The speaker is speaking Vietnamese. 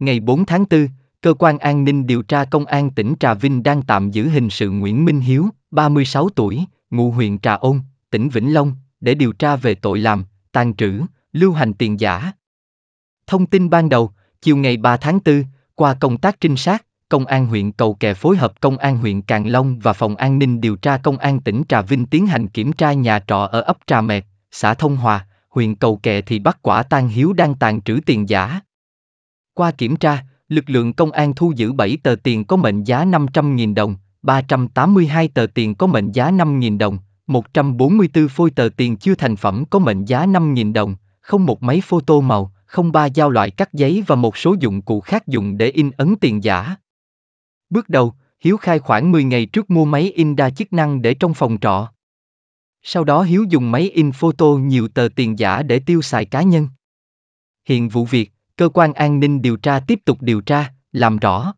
Ngày 4 tháng 4, Cơ quan An ninh điều tra Công an tỉnh Trà Vinh đang tạm giữ hình sự Nguyễn Minh Hiếu, 36 tuổi, ngụ huyện Trà Ôn, tỉnh Vĩnh Long, để điều tra về tội làm, tàn trữ, lưu hành tiền giả. Thông tin ban đầu, chiều ngày 3 tháng 4, qua công tác trinh sát, Công an huyện Cầu Kè phối hợp Công an huyện Càng Long và Phòng An ninh điều tra Công an tỉnh Trà Vinh tiến hành kiểm tra nhà trọ ở ấp Trà Mẹt, xã Thông Hòa, huyện Cầu Kè thì bắt quả tang Hiếu đang tàn trữ tiền giả. Qua kiểm tra, lực lượng công an thu giữ 7 tờ tiền có mệnh giá 500.000 đồng, 382 tờ tiền có mệnh giá 5.000 đồng, 144 phôi tờ tiền chưa thành phẩm có mệnh giá 5.000 đồng, không một máy photo màu, không ba giao loại cắt giấy và một số dụng cụ khác dùng để in ấn tiền giả. Bước đầu, Hiếu khai khoảng 10 ngày trước mua máy in đa chức năng để trong phòng trọ. Sau đó Hiếu dùng máy in photo nhiều tờ tiền giả để tiêu xài cá nhân. Hiện vụ việc, cơ quan an ninh điều tra tiếp tục điều tra, làm rõ.